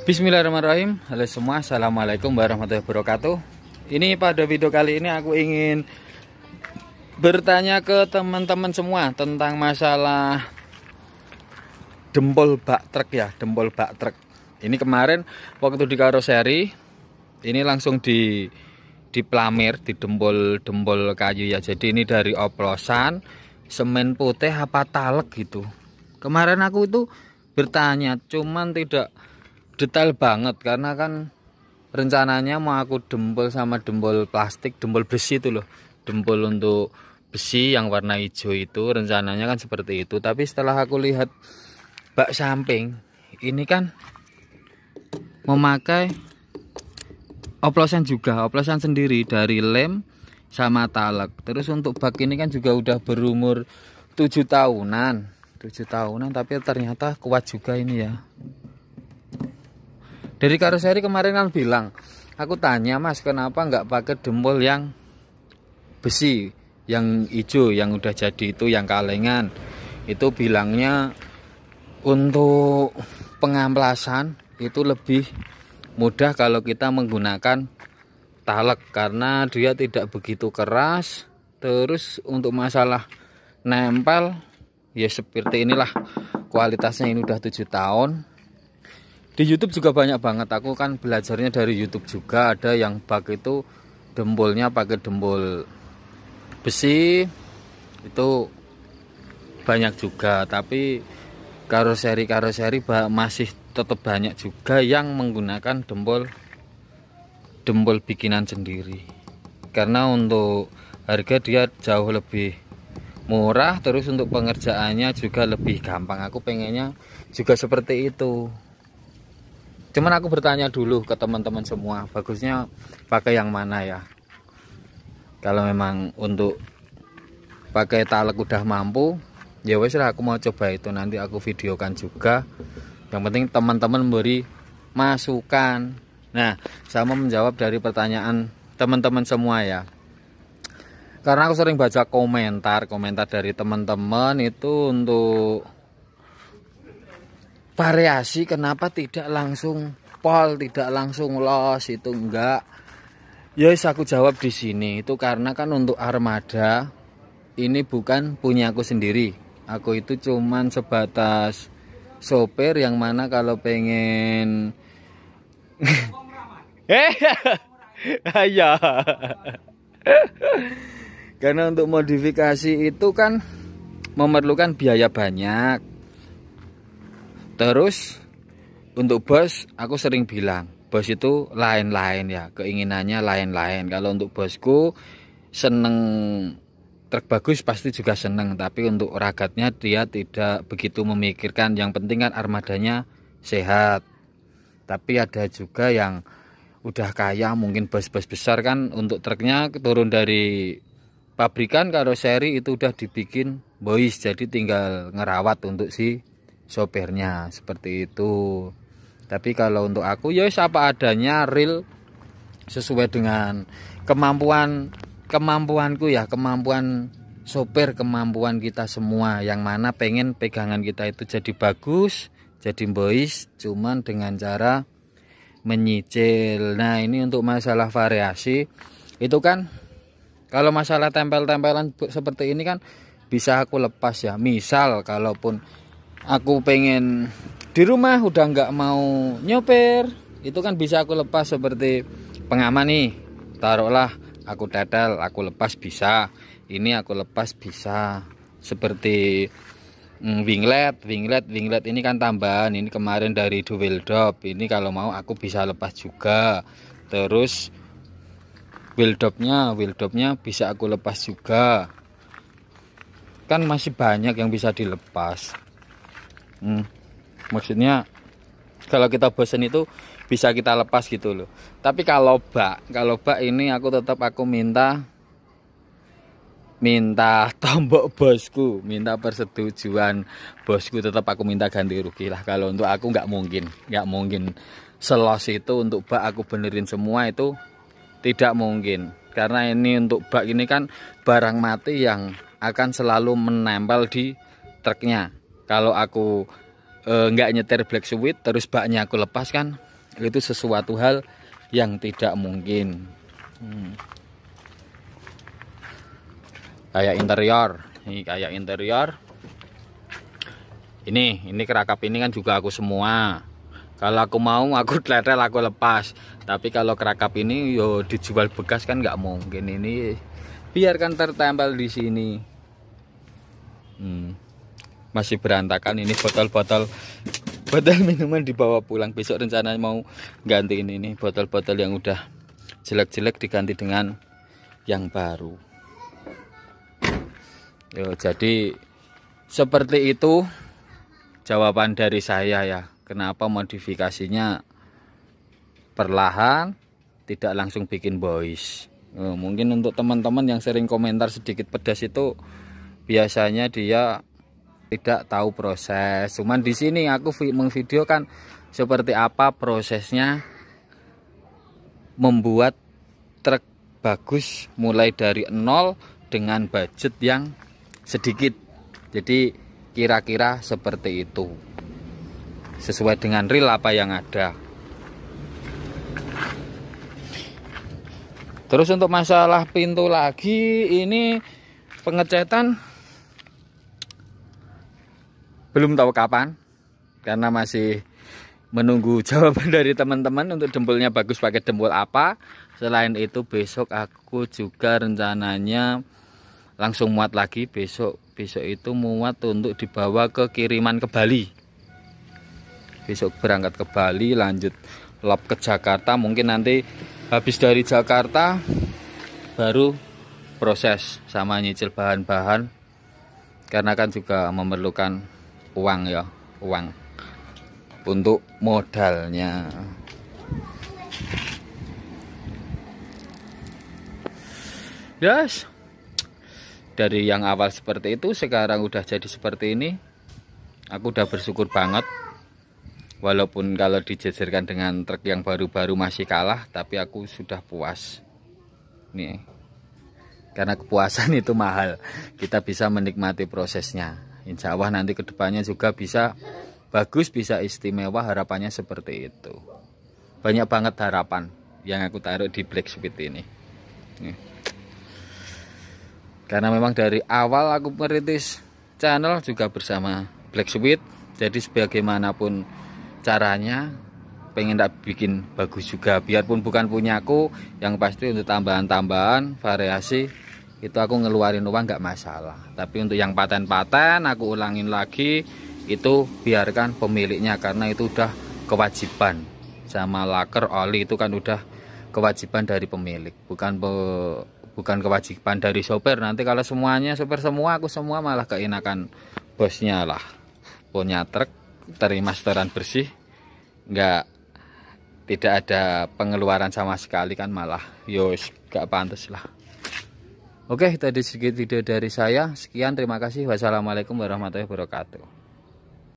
Bismillahirrahmanirrahim Halo semua Assalamualaikum warahmatullahi wabarakatuh Ini pada video kali ini aku ingin Bertanya ke teman-teman semua Tentang masalah Dempol bak truk ya Dempol bak truk Ini kemarin waktu di karoseri Ini langsung di di plamir di dempol dempol kayu ya jadi ini dari oplosan semen putih apa talek gitu kemarin aku itu bertanya cuman tidak detail banget karena kan rencananya mau aku dempul sama dempul plastik dempul besi itu loh dempul untuk besi yang warna hijau itu rencananya kan seperti itu tapi setelah aku lihat bak samping ini kan memakai oplosan juga oplosan sendiri dari lem sama talak terus untuk bak ini kan juga udah berumur 7 tahunan 7 tahunan tapi ternyata kuat juga ini ya dari karoseri kemarin kan bilang aku tanya mas kenapa nggak pakai demol yang besi yang hijau yang udah jadi itu yang kalengan itu bilangnya untuk pengamplasan itu lebih mudah kalau kita menggunakan talak karena dia tidak begitu keras terus untuk masalah nempel ya seperti inilah kualitasnya ini udah tujuh tahun di YouTube juga banyak banget aku kan belajarnya dari YouTube juga ada yang bak itu dembolnya pakai dembol besi itu banyak juga tapi karoseri karoseri masih tetap banyak juga yang menggunakan dembol dembol bikinan sendiri karena untuk harga dia jauh lebih murah terus untuk pengerjaannya juga lebih gampang aku pengennya juga seperti itu cuman aku bertanya dulu ke teman-teman semua bagusnya pakai yang mana ya kalau memang untuk pakai talak udah mampu ya wes lah aku mau coba itu nanti aku videokan juga yang penting teman-teman beri masukan nah sama menjawab dari pertanyaan teman-teman semua ya karena aku sering baca komentar komentar dari teman-teman itu untuk variasi kenapa tidak langsung pol tidak langsung los itu enggak ya yes, aku jawab di sini itu karena kan untuk armada ini bukan punya aku sendiri aku itu cuman sebatas sopir yang mana kalau pengen eh ya karena untuk modifikasi itu kan memerlukan biaya banyak terus untuk bos aku sering bilang bos itu lain-lain ya keinginannya lain-lain kalau untuk bosku seneng truk bagus pasti juga seneng tapi untuk ragatnya dia tidak begitu memikirkan yang penting kan armadanya sehat tapi ada juga yang udah kaya mungkin bos-bos besar kan untuk truknya turun dari pabrikan kalau seri itu udah dibikin boys jadi tinggal ngerawat untuk si sopirnya seperti itu tapi kalau untuk aku ya siapa adanya real sesuai dengan kemampuan kemampuanku ya kemampuan sopir kemampuan kita semua yang mana pengen pegangan kita itu jadi bagus jadi boys cuman dengan cara menyicil nah ini untuk masalah variasi itu kan kalau masalah tempel-tempelan seperti ini kan bisa aku lepas ya misal kalaupun aku pengen di rumah udah nggak mau nyoper, itu kan bisa aku lepas seperti pengaman nih taruhlah aku dadal aku lepas bisa ini aku lepas bisa seperti mm, winglet winglet winglet ini kan tambahan ini kemarin dari dual drop ini kalau mau aku bisa lepas juga terus wheel dopnya wheel bisa aku lepas juga kan masih banyak yang bisa dilepas hmm. maksudnya kalau kita bosen itu bisa kita lepas gitu loh tapi kalau bak kalau bak ini aku tetap aku minta minta tombok bosku minta persetujuan bosku tetap aku minta ganti rugi lah kalau untuk aku nggak mungkin nggak mungkin selos itu untuk bak aku benerin semua itu tidak mungkin karena ini untuk bak ini kan barang mati yang akan selalu menempel di truknya kalau aku eh, nggak e, nyetir black suit terus baknya aku lepaskan itu sesuatu hal yang tidak mungkin hmm. kayak interior ini kayak interior ini ini kerakap ini kan juga aku semua kalau aku mau aku tletel aku lepas tapi kalau kerakap ini yo dijual bekas kan nggak mungkin ini biarkan tertempel di sini hmm masih berantakan ini botol-botol botol minuman dibawa pulang besok rencana mau ganti ini nih botol-botol yang udah jelek-jelek diganti dengan yang baru Yo, jadi seperti itu jawaban dari saya ya kenapa modifikasinya perlahan tidak langsung bikin boys mungkin untuk teman-teman yang sering komentar sedikit pedas itu biasanya dia tidak tahu proses cuman di sini aku mengvideokan seperti apa prosesnya membuat truk bagus mulai dari nol dengan budget yang sedikit jadi kira-kira seperti itu sesuai dengan real apa yang ada terus untuk masalah pintu lagi ini pengecetan belum tahu kapan karena masih menunggu jawaban dari teman-teman untuk dempulnya bagus pakai dempul apa selain itu besok aku juga rencananya langsung muat lagi besok besok itu muat untuk dibawa ke kiriman ke Bali besok berangkat ke Bali lanjut lap ke Jakarta mungkin nanti habis dari Jakarta baru proses sama nyicil bahan-bahan karena kan juga memerlukan uang ya uang untuk modalnya yes dari yang awal seperti itu sekarang udah jadi seperti ini aku udah bersyukur banget walaupun kalau dijejerkan dengan truk yang baru-baru masih kalah tapi aku sudah puas nih karena kepuasan itu mahal kita bisa menikmati prosesnya Insya Allah nanti kedepannya juga bisa bagus bisa istimewa harapannya seperti itu banyak banget harapan yang aku taruh di black speed ini Nih. karena memang dari awal aku merintis channel juga bersama black speed jadi sebagaimanapun caranya pengen tak bikin bagus juga biarpun bukan punyaku, yang pasti untuk tambahan-tambahan variasi itu aku ngeluarin uang nggak masalah tapi untuk yang paten-paten aku ulangin lagi itu biarkan pemiliknya karena itu udah kewajiban sama laker oli itu kan udah kewajiban dari pemilik bukan pe, bukan kewajiban dari sopir nanti kalau semuanya sopir semua aku semua malah keenakan bosnya lah punya truk terima setoran bersih nggak tidak ada pengeluaran sama sekali kan malah yos gak pantas lah Oke, tadi sedikit video dari saya. Sekian, terima kasih. Wassalamualaikum warahmatullahi wabarakatuh.